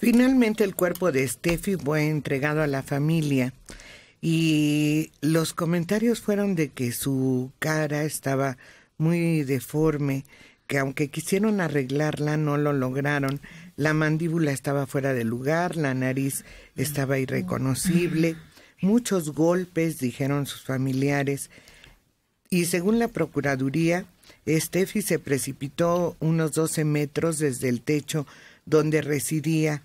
Finalmente el cuerpo de Steffi fue entregado a la familia y los comentarios fueron de que su cara estaba muy deforme, que aunque quisieron arreglarla no lo lograron, la mandíbula estaba fuera de lugar, la nariz estaba irreconocible, muchos golpes, dijeron sus familiares, y según la Procuraduría, Steffi se precipitó unos 12 metros desde el techo donde residía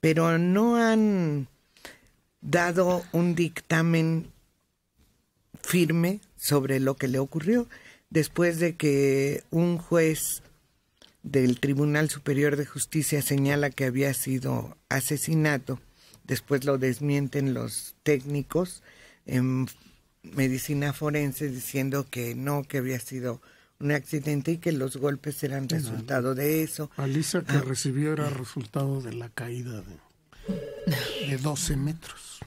pero no han dado un dictamen firme sobre lo que le ocurrió después de que un juez del Tribunal Superior de Justicia señala que había sido asesinato, después lo desmienten los técnicos en medicina forense diciendo que no, que había sido un accidente y que los golpes eran resultado de eso. Alisa que ah. recibió era resultado de la caída de, 12 metros.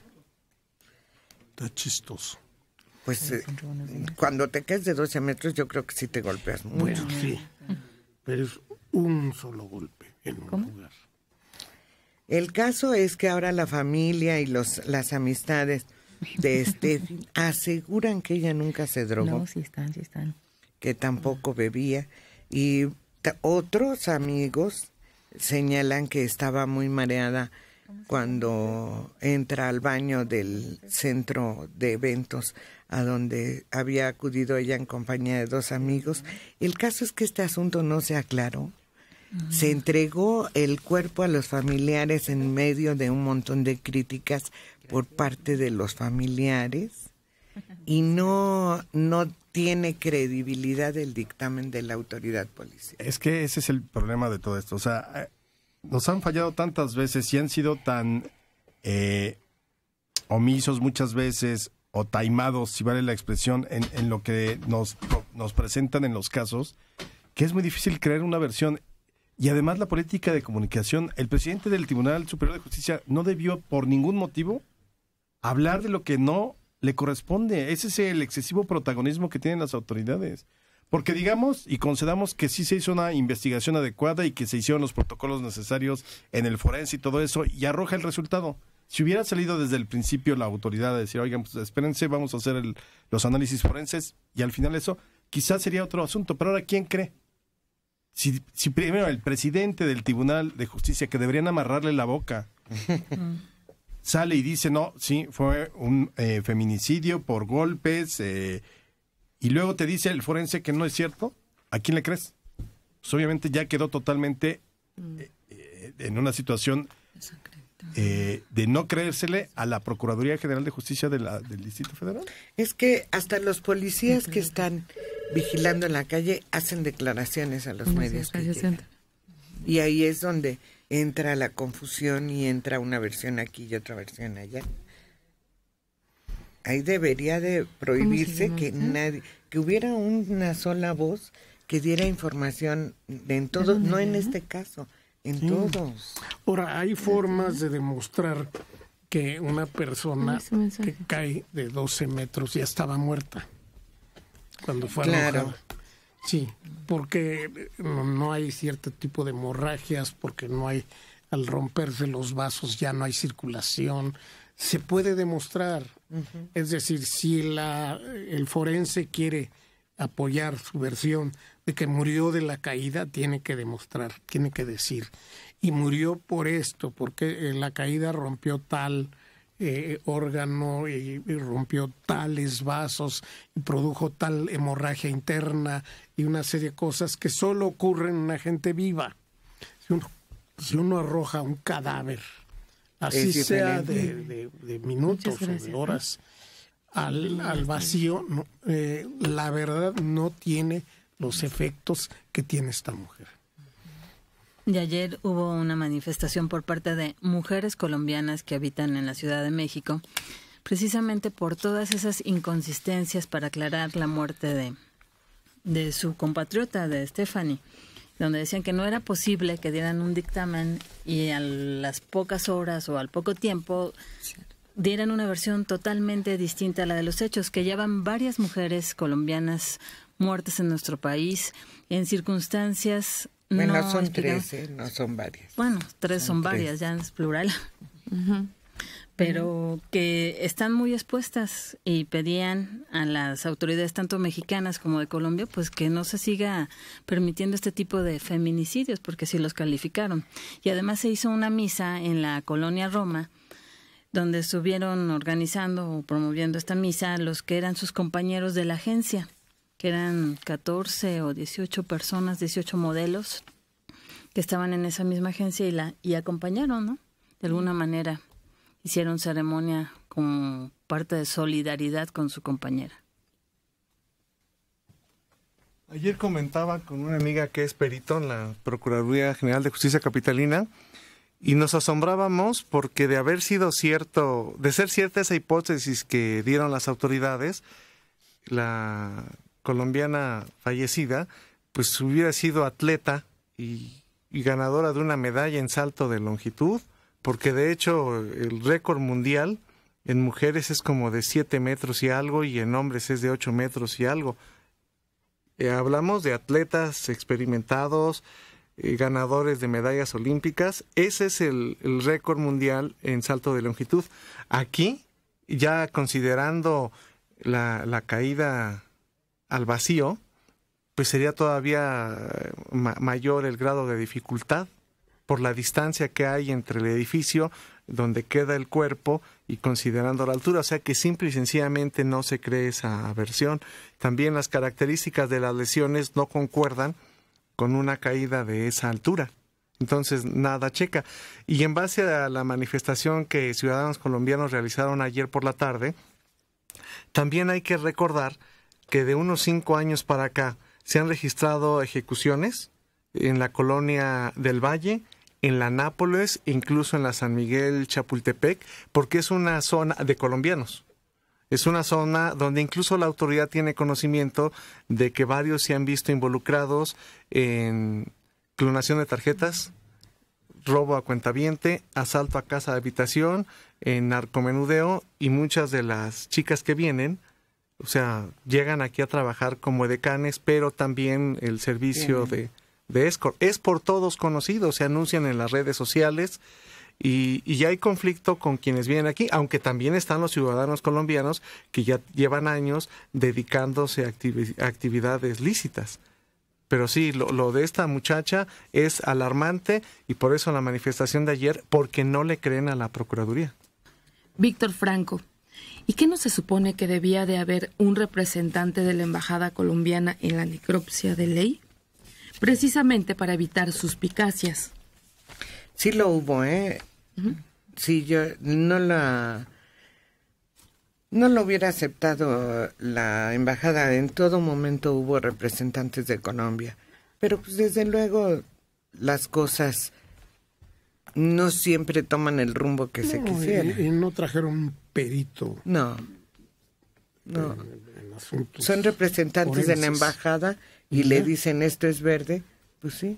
Está chistoso. Pues eh, cuando te caes de 12 metros yo creo que sí te golpeas mucho. sí, pero es un solo golpe en un lugar. El caso es que ahora la familia y los, las amistades de aseguran que ella nunca se drogó. No, sí están, sí están que tampoco bebía, y otros amigos señalan que estaba muy mareada cuando entra al baño del centro de eventos a donde había acudido ella en compañía de dos amigos. El caso es que este asunto no se aclaró. Se entregó el cuerpo a los familiares en medio de un montón de críticas por parte de los familiares y no, no tiene credibilidad el dictamen de la autoridad policial. Es que ese es el problema de todo esto. O sea, eh, nos han fallado tantas veces y han sido tan eh, omisos muchas veces o taimados, si vale la expresión, en, lo que nos, nos presentan en los casos, que es muy difícil creer una versión. Y además la política de comunicación, el presidente del Tribunal Superior de Justicia no debió por ningún motivo hablar de lo que no le corresponde. Ese es el excesivo protagonismo que tienen las autoridades. Porque digamos y concedamos que sí se hizo una investigación adecuada y que se hicieron los protocolos necesarios en el forense y todo eso y arroja el resultado. Si hubiera salido desde el principio la autoridad a decir, oigan, pues espérense, vamos a hacer los análisis forenses y al final eso, quizás sería otro asunto. Pero ahora, ¿quién cree? Si, si primero el presidente del Tribunal de Justicia, que deberían amarrarle la boca, mm sale y dice, no, sí, fue un eh, feminicidio por golpes, eh, y luego te dice el forense que no es cierto, ¿a quién le crees? Pues obviamente ya quedó totalmente mm. eh, en una situación de no creérsele a la Procuraduría General de Justicia de la, del Distrito Federal. Es que hasta los policías que están vigilando en la calle hacen declaraciones a los medios. y ahí es donde entra la confusión y entra una versión aquí y otra versión allá. Ahí debería de prohibirse que nadie, que hubiera una sola voz que diera información en todos, no en este caso, en todos. Ahora, hay formas de demostrar que una persona que cae de 12 metros ya estaba muerta cuando fue claro. Sí, porque eh, no hay cierto tipo de hemorragias, porque no hay, al romperse los vasos ya no hay circulación. Se puede demostrar. Es decir, si la, el forense quiere apoyar su versión de que murió de la caída, tiene que demostrar, tiene que decir. Y murió por esto, porque eh, la caída rompió tal eh, órgano y, rompió tales vasos y produjo tal hemorragia interna y una serie de cosas que solo ocurren en la gente viva. Si uno, arroja un cadáver, así sea de, minutos o de horas, al, vacío, eh, la verdad no tiene los efectos que tiene esta mujer. De ayer hubo una manifestación por parte de mujeres colombianas que habitan en la Ciudad de México, precisamente por todas esas inconsistencias para aclarar la muerte de, de su compatriota, de Stephanie, donde decían que no era posible que dieran un dictamen y a las pocas horas o al poco tiempo dieran una versión totalmente distinta a la de los hechos, que llevan varias mujeres colombianas muertas en nuestro país en circunstancias no son tres, no son varias. Bueno, tres son, varias, ya es plural. Pero que están muy expuestas y pedían a las autoridades, tanto mexicanas como de Colombia, pues que no se siga permitiendo este tipo de feminicidios, porque sí los calificaron. Y además se hizo una misa en la colonia Roma, donde estuvieron organizando o promoviendo esta misa los que eran sus compañeros de la agencia que eran 14 o 18 personas, 18 modelos que estaban en esa misma agencia y la y acompañaron, ¿no? De alguna manera hicieron ceremonia como parte de solidaridad con su compañera. Ayer comentaba con una amiga que es perito en la Procuraduría General de Justicia Capitalina y nos asombrábamos porque de haber sido cierto, de ser cierta esa hipótesis que dieron las autoridades, la colombiana fallecida, pues hubiera sido atleta y, ganadora de una medalla en salto de longitud, porque de hecho el récord mundial en mujeres es como de 7 metros y algo y en hombres es de 8 metros y algo. Eh, hablamos de atletas experimentados, eh, ganadores de medallas olímpicas. Ese es el, récord mundial en salto de longitud. Aquí, ya considerando la, la caída al vacío, pues sería todavía eh, mayor el grado de dificultad por la distancia que hay entre el edificio donde queda el cuerpo y considerando la altura. O sea que simple y sencillamente no se cree esa versión. También las características de las lesiones no concuerdan con una caída de esa altura. Entonces, nada checa. Y en base a la manifestación que ciudadanos colombianos realizaron ayer por la tarde, también hay que recordar que de unos cinco años para acá se han registrado ejecuciones en la colonia del Valle, en la Nápoles, incluso en la San Miguel Chapultepec, porque es una zona de colombianos. Es una zona donde incluso la autoridad tiene conocimiento de que varios se han visto involucrados en clonación de tarjetas, robo a cuentaviente, asalto a casa de habitación, en narcomenudeo y muchas de las chicas que vienen o sea, llegan aquí a trabajar como decanes, pero también el servicio de, escort. Es por todos conocido, se anuncian en las redes sociales y, y hay conflicto con quienes vienen aquí, aunque también están los ciudadanos colombianos que ya llevan años dedicándose a actividades lícitas. Pero sí, lo, lo, de esta muchacha es alarmante y por eso la manifestación de ayer, porque no le creen a la Procuraduría. Víctor Franco, ¿Y qué no se supone que debía de haber un representante de la Embajada colombiana en la necropsia de ley? Precisamente para evitar suspicacias. Sí lo hubo, ¿eh? Sí, yo no la... No lo hubiera aceptado la embajada. En todo momento hubo representantes de Colombia. Pero pues desde luego las cosas no siempre toman el rumbo que se quisiera. Y, no trajeron un perito. No. No. Son representantes de la embajada y le dicen esto es verde. Pues sí.